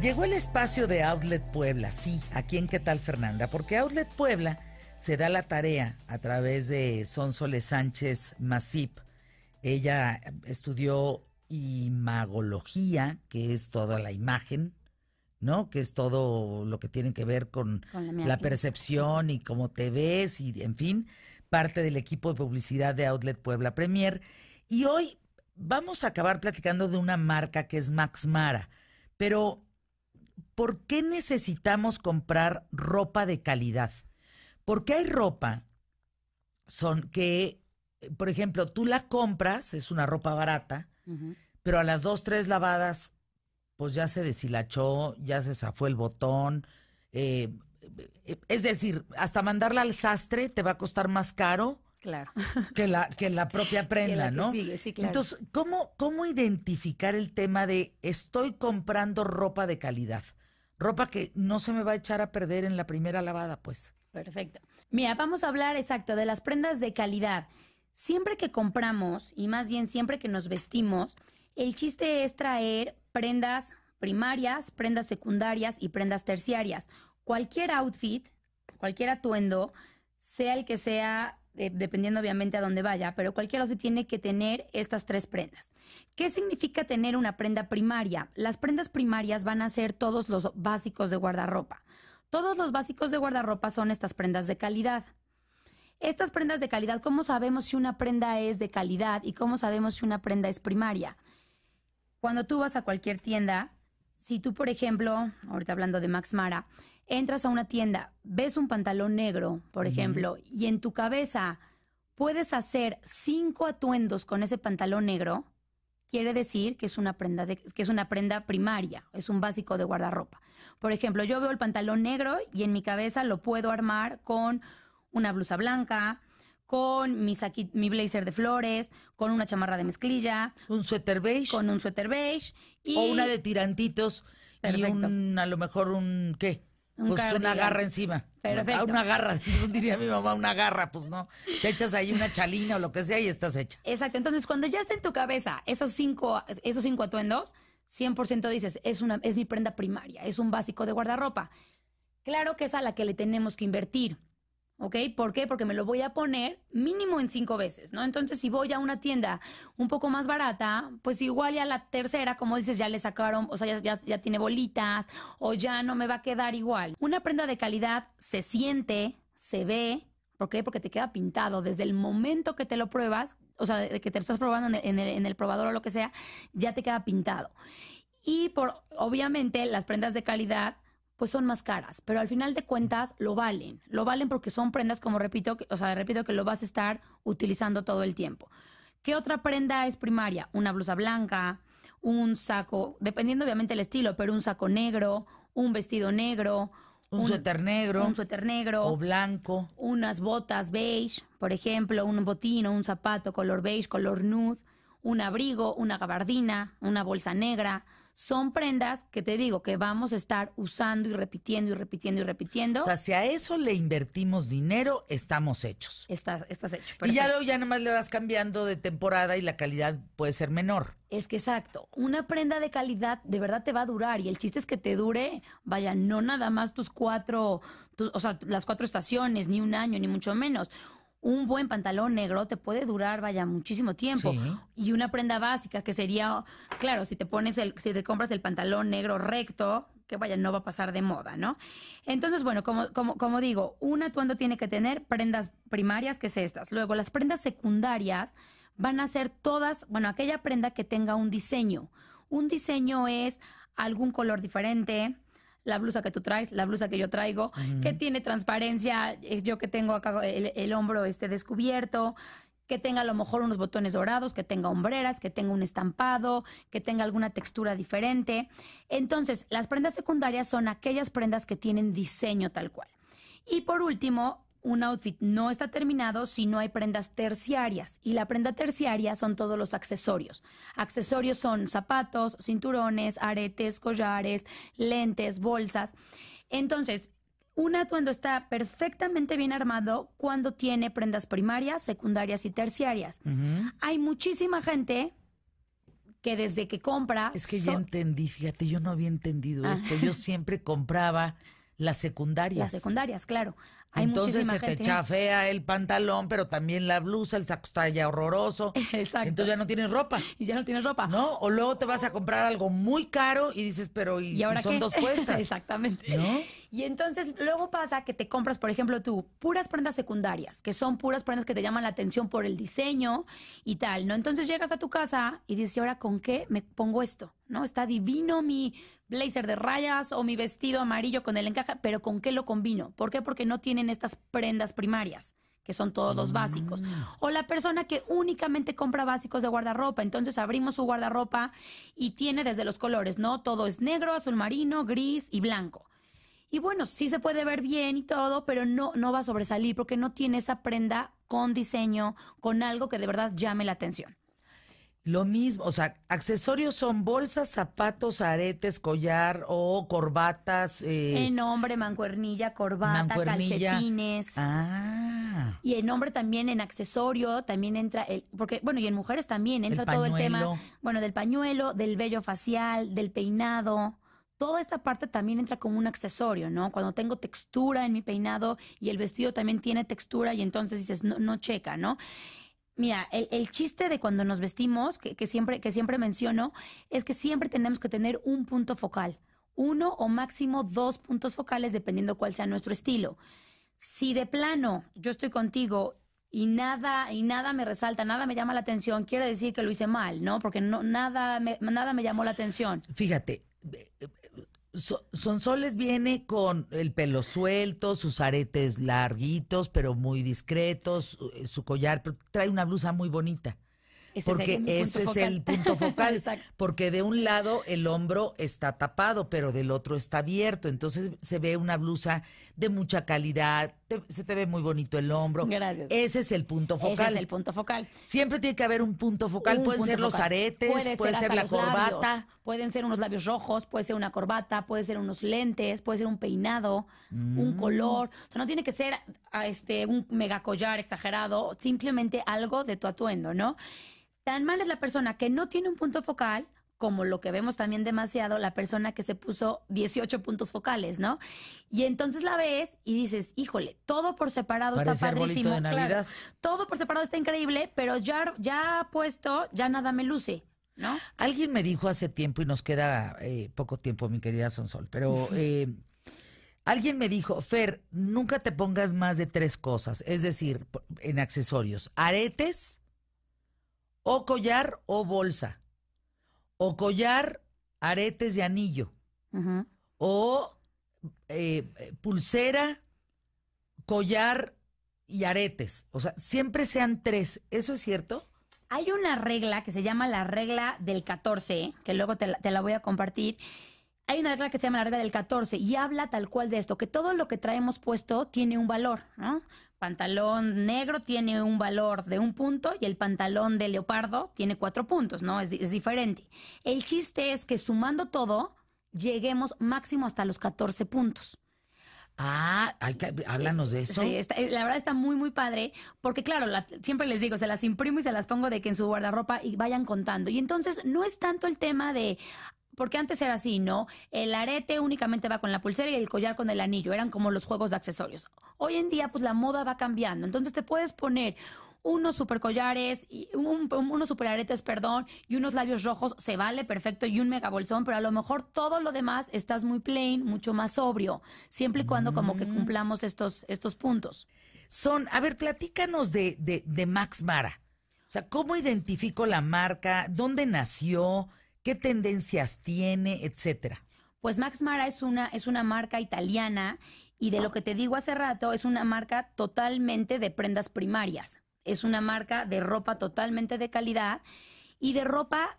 Llegó el espacio de Outlet Puebla, sí, aquí en qué tal Fernanda, porque Outlet Puebla se da la tarea a través de Sonsole Sánchez Masip. Ella estudió imagología, que es toda la imagen, ¿no? Que es todo lo que tiene que ver con, la, percepción y cómo te ves y, en fin, parte del equipo de publicidad de Outlet Puebla Premier. Y hoy vamos a acabar platicando de una marca que es Max Mara, pero ¿por qué necesitamos comprar ropa de calidad? Porque hay ropa son que, por ejemplo, tú la compras, es una ropa barata, pero a las dos, tres lavadas, pues ya se deshilachó, ya se zafó el botón. Eh, es decir, hasta mandarla al sastre te va a costar más caro Claro. Que la, que la propia prenda, ¿no? sí, claro. Entonces, ¿cómo, ¿cómo identificar el tema de estoy comprando ropa de calidad? Ropa que no se me va a echar a perder en la primera lavada, pues. Perfecto. Mira, vamos a hablar exacto de las prendas de calidad. Siempre que compramos, y más bien siempre que nos vestimos, el chiste es traer prendas primarias, prendas secundarias y prendas terciarias. Cualquier outfit, cualquier atuendo, sea el que sea, eh, dependiendo obviamente a dónde vaya, pero cualquiera se tiene que tener estas tres prendas. ¿Qué significa tener una prenda primaria? Las prendas primarias van a ser todos los básicos de guardarropa. Todos los básicos de guardarropa son estas prendas de calidad. Estas prendas de calidad, ¿cómo sabemos si una prenda es de calidad y cómo sabemos si una prenda es primaria? Cuando tú vas a cualquier tienda, si tú, por ejemplo, ahorita hablando de Max Mara, entras a una tienda, ves un pantalón negro, por ejemplo, y en tu cabeza puedes hacer cinco atuendos con ese pantalón negro, quiere decir que es una prenda que es una prenda primaria, es un básico de guardarropa. Por ejemplo, yo veo el pantalón negro y en mi cabeza lo puedo armar con una blusa blanca, con mi, mi blazer de flores, con una chamarra de mezclilla, un suéter beige, con un suéter beige o una de tirantitos y un, a lo mejor un qué, pues una garra encima. Perfecto. Una garra, diría mi mamá, una garra, pues no. Te echas ahí una chalina o lo que sea y estás hecha. Exacto. Entonces, cuando ya está en tu cabeza esos cinco, esos cinco atuendos, 100% dices, es, una, es mi prenda primaria, es un básico de guardarropa. Claro que es a la que le tenemos que invertir. ¿Ok? ¿Por qué? Porque me lo voy a poner mínimo en cinco veces, ¿no? Entonces, si voy a una tienda un poco más barata, pues igual ya la tercera, como dices, ya le sacaron, o sea, ya, tiene bolitas o ya no me va a quedar igual. Una prenda de calidad se siente, se ve, ¿por qué? Porque te queda pintado desde el momento que te lo pruebas, o sea, de que te lo estás probando en el, en el probador o lo que sea, ya te queda pintado. Y por, obviamente, las prendas de calidad pues son más caras, pero al final de cuentas lo valen, lo valen porque son prendas, como repito, o sea, repito que lo vas a estar utilizando todo el tiempo. ¿Qué otra prenda es primaria? Una blusa blanca, un saco, dependiendo obviamente el estilo, pero un saco negro, un vestido negro, un, suéter negro. Un suéter negro. O blanco. Unas botas beige, por ejemplo, un botín un zapato color beige, color nude, un abrigo, una gabardina, una bolsa negra, son prendas que te digo que vamos a estar usando y repitiendo y repitiendo y repitiendo. O sea, si a eso le invertimos dinero, estamos hechos. Estás, estás hecho. Y ya luego ya nomás le vas cambiando de temporada y la calidad puede ser menor. Es que exacto, una prenda de calidad de verdad te va a durar y el chiste es que te dure, vaya, no nada más tus cuatro, o sea, las cuatro estaciones, ni un año, ni mucho menos un buen pantalón negro te puede durar, vaya, muchísimo tiempo. Y una prenda básica que sería, claro, si te pones el, si te compras el pantalón negro recto, que vaya, no va a pasar de moda, ¿no? Entonces, bueno, como, como, como digo, un atuendo tiene que tener prendas primarias, que es estas. Luego, las prendas secundarias van a ser todas, bueno, aquella prenda que tenga un diseño. Un diseño es algún color diferente, la blusa que tú traes, la blusa que yo traigo, que tiene transparencia, eh, yo que tengo acá el, hombro este descubierto, que tenga a lo mejor unos botones dorados, que tenga hombreras, que tenga un estampado, que tenga alguna textura diferente. Entonces, las prendas secundarias son aquellas prendas que tienen diseño tal cual. Y por último, un outfit no está terminado si no hay prendas terciarias. Y la prenda terciaria son todos los accesorios. Accesorios son zapatos, cinturones, aretes, collares, lentes, bolsas. Entonces, un atuendo está perfectamente bien armado cuando tiene prendas primarias, secundarias y terciarias. Hay muchísima gente que desde que compra... Es que ya entendí, fíjate, yo no había entendido ah. esto. Yo siempre compraba las secundarias. Las secundarias, claro. Entonces se te chafea el pantalón, pero también la blusa, el saco está ya horroroso. Exacto. Entonces ya no tienes ropa. Y ya no tienes ropa. No, o luego te vas a comprar algo muy caro y dices, pero ¿y, son dos puestas. Exactamente. ¿No? Y entonces luego pasa que te compras, por ejemplo, tú, puras prendas secundarias, que son puras prendas que te llaman la atención por el diseño y tal, ¿no? Entonces llegas a tu casa y dices, ahora con qué me pongo esto? ¿No? Está divino mi blazer de rayas o mi vestido amarillo con el encaje, pero ¿con qué lo combino? ¿Por qué? Porque no tienen estas prendas primarias que son todos los básicos. Mm. O la persona que únicamente compra básicos de guardarropa. Entonces abrimos su guardarropa y tiene desde los colores, ¿no? Todo es negro, azul marino, gris y blanco. Y bueno, sí se puede ver bien y todo, pero no, no va a sobresalir porque no tiene esa prenda con diseño, con algo que de verdad llame la atención. Lo mismo, o sea, accesorios son bolsas, zapatos, aretes, collar o corbatas. Eh, en hombre, mancuernilla, corbata, calcetines. Ah. Y en hombre también, en accesorio, también entra, el, porque, bueno, y en mujeres también entra todo el tema, bueno, del pañuelo, del vello facial, del peinado toda esta parte también entra como un accesorio, ¿no? Cuando tengo textura en mi peinado y el vestido también tiene textura y entonces dices, no, checa, ¿no? Mira, el, chiste de cuando nos vestimos, que, siempre, que siempre menciono, es que siempre tenemos que tener un punto focal, uno o máximo dos puntos focales, dependiendo cuál sea nuestro estilo. Si de plano yo estoy contigo y nada, y nada me resalta, nada me llama la atención, quiere decir que lo hice mal, ¿no? Porque no, nada, nada me llamó la atención. Fíjate, Sonsoles viene con el pelo suelto, sus aretes larguitos, pero muy discretos, su, eh, collar, pero trae una blusa muy bonita. porque eso es el punto focal. porque de un lado el hombro está tapado, pero del otro está abierto. Entonces se ve una blusa de mucha calidad, se te ve muy bonito el hombro. Gracias. Ese es el punto focal. Ese es el punto focal. Siempre tiene que haber un punto focal. pueden ser los aretes, puede, ser, la corbata. Pueden ser unos labios rojos, puede ser una corbata, puede ser unos lentes, puede ser un peinado, un mm. color. O sea, no tiene que ser este, un mega collar exagerado, simplemente algo de tu atuendo, ¿no? Tan mal es la persona que no tiene un punto focal como lo que vemos también demasiado, la persona que se puso 18 puntos focales, ¿no? Y entonces la ves y dices, híjole, todo por separado está padrísimo. Claro, todo por separado está increíble, pero ya, ya puesto, ya nada me luce. ¿No? Alguien me dijo hace tiempo, y nos queda eh, poco tiempo, mi querida Sonsol, pero eh, alguien me dijo, Fer, nunca te pongas más de tres cosas, es decir, en accesorios, aretes o collar o bolsa o collar, aretes de anillo, o eh, pulsera, collar y aretes. O sea, siempre sean tres. ¿Eso es cierto? Hay una regla que se llama la regla del 14, que luego te la, te la voy a compartir. Hay una regla que se llama la regla del 14 y habla tal cual de esto, que todo lo que traemos puesto tiene un valor, ¿no? pantalón negro tiene un valor de un punto y el pantalón de leopardo tiene cuatro puntos, ¿no? Es, diferente. El chiste es que sumando todo, lleguemos máximo hasta los 14 puntos. Ah, háblanos de eso. Sí, la verdad está muy, muy padre, porque claro, siempre les digo, se las imprimo y se las pongo de que en su guardarropa y vayan contando. Y entonces no es tanto el tema de, porque antes era así, ¿no? El arete únicamente va con la pulsera y el collar con el anillo, eran como los juegos de accesorios. Hoy en día, pues la moda va cambiando, entonces te puedes poner unos super collares, y unos super aretes, perdón, y unos labios rojos, se vale perfecto, y un mega pero a lo mejor todo lo demás estás muy plain, mucho más sobrio, siempre y cuando como que mm. cumplamos estos, estos puntos. Son, a ver, platícanos de, de, de Max Mara. O sea, ¿cómo identifico la marca? ¿Dónde nació? ¿Qué tendencias tiene, etcétera? Pues Max Mara es una, es una marca italiana y de lo ah. que te digo hace rato, es una marca totalmente de prendas primarias. Es una marca de ropa totalmente de calidad y de ropa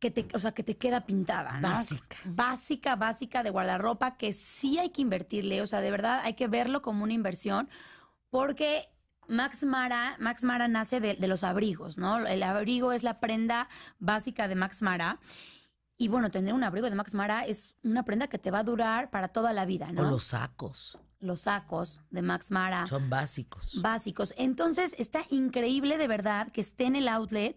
que te, o sea, que te queda pintada, Básica. Básica, básica de guardarropa que sí hay que invertirle, o sea, de verdad hay que verlo como una inversión porque Max Mara, Max Mara nace de, los abrigos, ¿no? El abrigo es la prenda básica de Max Mara. Y bueno, tener un abrigo de Max Mara es una prenda que te va a durar para toda la vida, ¿no? O los sacos. Los sacos de Max Mara. Son básicos. Básicos. Entonces está increíble de verdad que esté en el outlet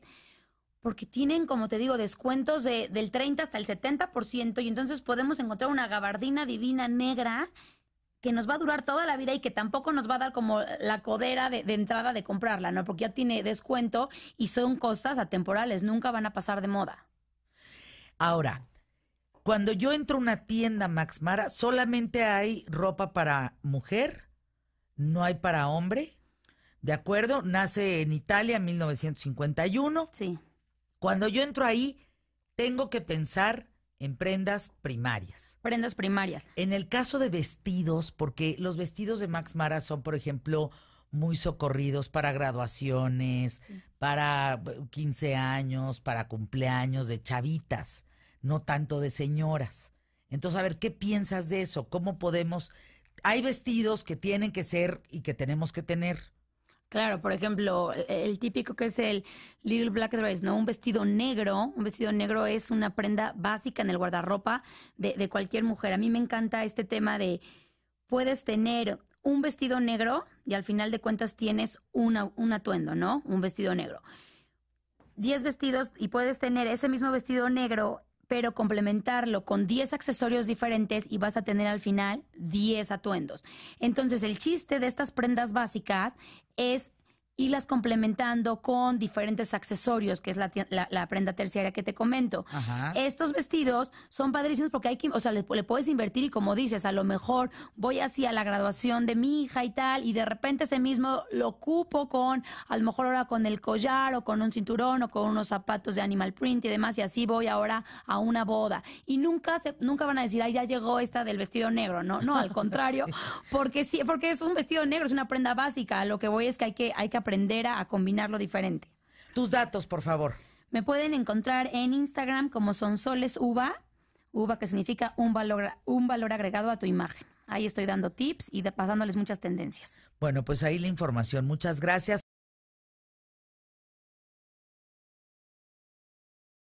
porque tienen, como te digo, descuentos del 30 hasta el 70% y entonces podemos encontrar una gabardina divina negra que nos va a durar toda la vida y que tampoco nos va a dar como la codera de, entrada de comprarla, ¿no? Porque ya tiene descuento y son cosas atemporales, nunca van a pasar de moda. Ahora, cuando yo entro a una tienda Max Mara, solamente hay ropa para mujer, no hay para hombre. ¿De acuerdo? Nace en Italia en 1951. Sí. Cuando yo entro ahí, tengo que pensar en prendas primarias. Prendas primarias. En el caso de vestidos, porque los vestidos de Max Mara son, por ejemplo, muy socorridos para graduaciones, para 15 eh, años, para cumpleaños de chavitas, no tanto de señoras. Entonces, a ver, ¿qué piensas de eso? ¿Cómo podemos... Hay vestidos que tienen que ser y que tenemos que tener. Claro, por ejemplo, e, e, el típico que es el little black dress, ¿no? Un vestido negro, un vestido negro es una prenda básica en el guardarropa de, cualquier mujer. A mí me encanta este tema de puedes tener un vestido negro y al final de cuentas tienes un atuendo, ¿no? Un vestido negro. Diez vestidos y puedes tener ese mismo vestido negro pero complementarlo con 10 accesorios diferentes y vas a tener al final 10 atuendos. Entonces el chiste de estas prendas básicas es y las complementando con diferentes accesorios, que es la, la, prenda terciaria que te comento. Estos vestidos son padrísimos porque hay que, o sea, le, puedes invertir y como dices, a lo mejor voy así a la graduación de mi hija y tal, y de repente ese mismo lo ocupo con, a lo mejor ahora con el collar o con un cinturón o con unos zapatos de animal print y demás, y así voy ahora a una boda. Y nunca, nunca van a decir, ay, ya llegó esta del vestido negro, ¿no? No, al contrario, porque sí, porque es un vestido negro, es una prenda básica. Lo que voy es que hay que, hay que aprender a, combinarlo diferente. Tus datos, por favor. Me pueden encontrar en Instagram como son soles Uva, Uva que significa un valor, un valor agregado a tu imagen. Ahí estoy dando tips y pasándoles muchas tendencias. Bueno, pues ahí la información. Muchas gracias.